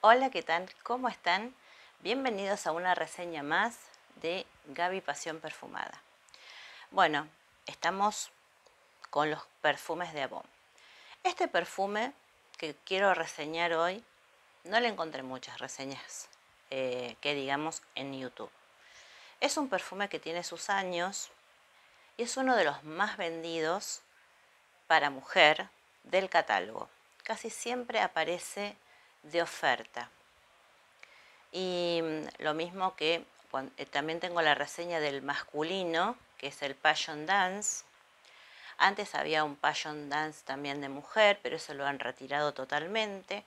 Hola, ¿qué tal? ¿Cómo están? Bienvenidos a una reseña más de Gaby Pasión Perfumada. Bueno, estamos con los perfumes de Avon. Este perfume que quiero reseñar hoy, no le encontré muchas reseñas eh, que digamos en YouTube. Es un perfume que tiene sus años y es uno de los más vendidos para mujer del catálogo. Casi siempre aparece de oferta. Y mm, lo mismo que eh, también tengo la reseña del masculino, que es el Passion Dance. Antes había un Passion Dance también de mujer, pero eso lo han retirado totalmente.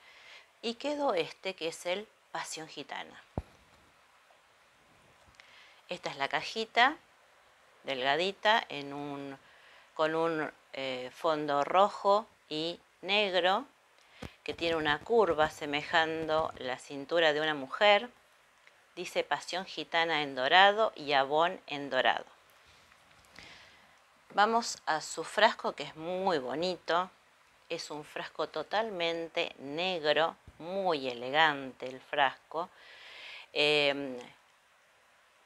Y quedó este, que es el Pasión Gitana. Esta es la cajita, delgadita, con un eh, fondo rojo y negro que tiene una curva semejando la cintura de una mujer. Dice Pasión Gitana en dorado y Abón en dorado. Vamos a su frasco que es muy bonito. Es un frasco totalmente negro, muy elegante el frasco. Eh,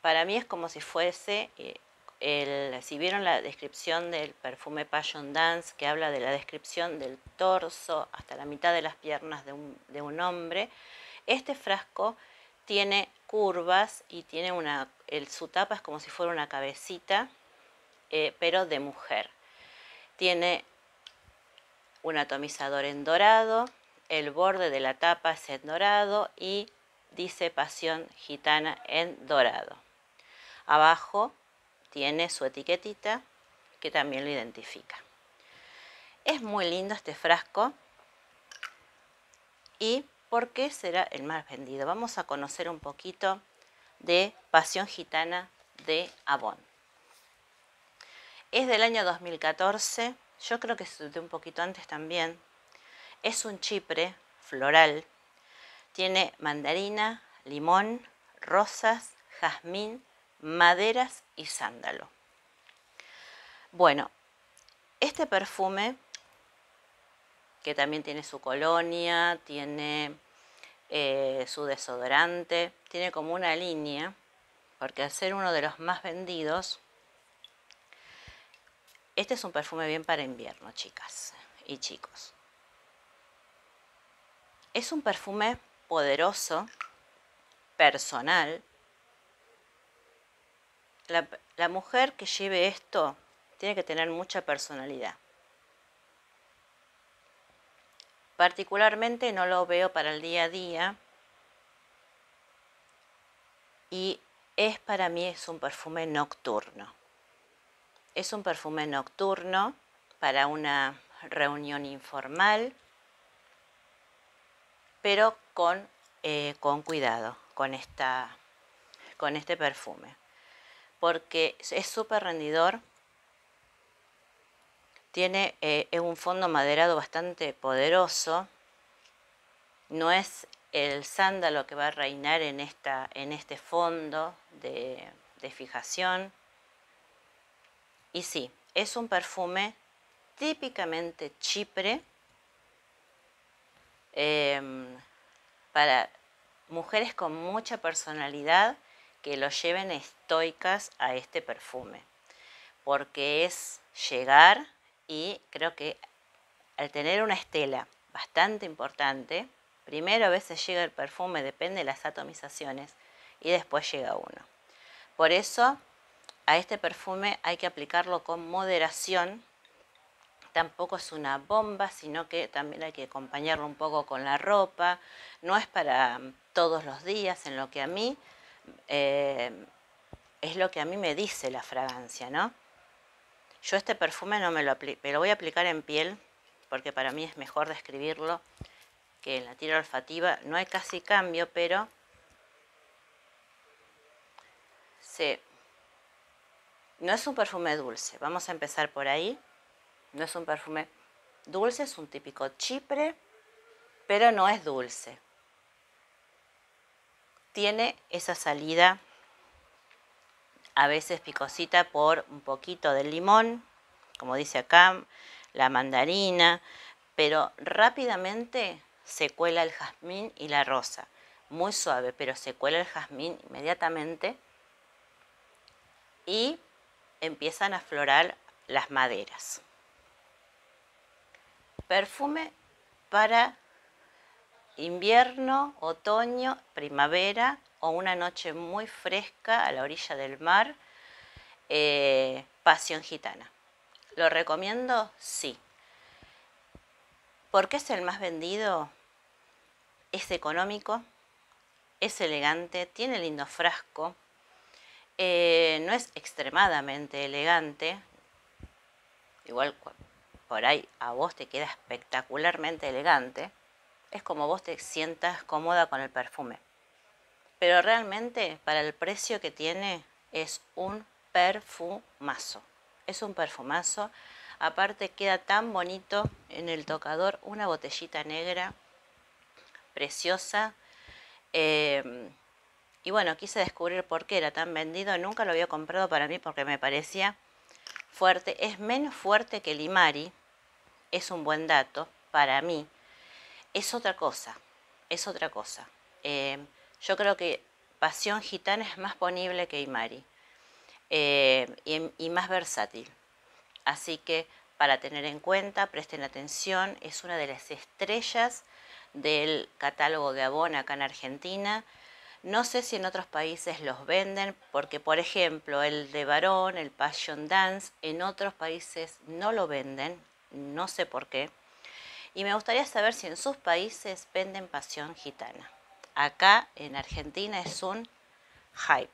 para mí es como si fuese eh, el si vieron la descripción del perfume Passion Dance, que habla de la descripción del torso hasta la mitad de las piernas de un, hombre, este frasco tiene curvas y tiene una, su tapa es como si fuera una cabecita, eh, pero de mujer. Tiene un atomizador en dorado, el borde de la tapa es en dorado y dice pasión gitana en dorado. Abajo tiene su etiquetita que también lo identifica. Es muy lindo este frasco. ¿Y por qué será el más vendido? Vamos a conocer un poquito de Pasión Gitana de Avon. Es del año 2014, yo creo que se de un poquito antes también. Es un chipre floral, tiene mandarina, limón, rosas, jazmín, maderas y sándalo. Bueno, este perfume, que también tiene su colonia, tiene eh, su desodorante, tiene como una línea, porque al ser uno de los más vendidos, este es un perfume bien para invierno, chicas y chicos. Es un perfume poderoso, personal, la, mujer que lleve esto tiene que tener mucha personalidad. Particularmente no lo veo para el día a día y es para mí es un perfume nocturno. Es un perfume nocturno para una reunión informal, pero con, eh, cuidado con este perfume porque es súper rendidor. Tiene eh, un fondo maderado bastante poderoso. No es el sándalo que va a reinar en, esta, en este fondo de, fijación. Y sí, es un perfume típicamente chipre em, para mujeres con mucha personalidad que lo lleven estoicas a este perfume, porque es llegar y creo que al tener una estela bastante importante, primero a veces llega el perfume, depende de las atomizaciones, y después llega uno. Por eso a este perfume hay que aplicarlo con moderación. Tampoco es una bomba, sino que también hay que acompañarlo un poco con la ropa. No es para todos los días, en lo que a mí eh, es lo que a mí me dice la fragancia, ¿no? Yo este perfume no me lo, me lo voy a aplicar en piel porque para mí es mejor describirlo que en la tira olfativa. No hay casi cambio, pero sí. No es un perfume dulce, vamos a empezar por ahí. No es un perfume dulce, es un típico chipre, pero no es dulce tiene esa salida a veces picosita por un poquito de limón, como dice acá, la mandarina, pero rápidamente se cuela el jazmín y la rosa. Muy suave, pero se cuela el jazmín inmediatamente y empiezan a florar las maderas. Perfume para invierno, otoño, primavera o una noche muy fresca a la orilla del mar, eh, Pasión Gitana. ¿Lo recomiendo? Sí. qué es el más vendido? Es económico, es elegante, tiene lindo frasco, eh, no es extremadamente elegante, igual por ahí a vos te queda espectacularmente elegante, como vos te sientas cómoda con el perfume. Pero realmente para el precio que tiene es un perfumazo. Es un perfumazo. Aparte queda tan bonito en el tocador una botellita negra, preciosa. Em, y bueno, quise descubrir por qué era tan vendido. Nunca lo había comprado para mí porque me parecía fuerte. Es menos fuerte que el Es un buen dato para mí es otra cosa, es otra cosa. Em, yo creo que Pasión Gitana es más ponible que Imari em, y, más versátil. Así que para tener en cuenta, presten atención, es una de las estrellas del catálogo de Avon acá en Argentina. No sé si en otros países los venden, porque por ejemplo el de varón, el Passion Dance, en otros países no lo venden, no sé por qué y me gustaría saber si en sus países venden pasión gitana. Acá en Argentina es un hype.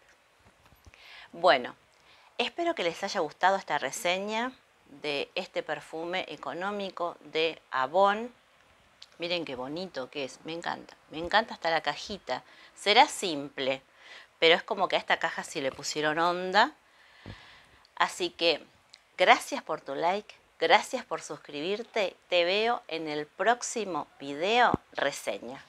Bueno, espero que les haya gustado esta reseña de este perfume económico de Avon. Miren qué bonito que es, me encanta, me encanta hasta la cajita. Será simple, pero es como que a esta caja sí le pusieron onda. Así que gracias por tu like, Gracias por suscribirte. Te veo en el próximo video reseña.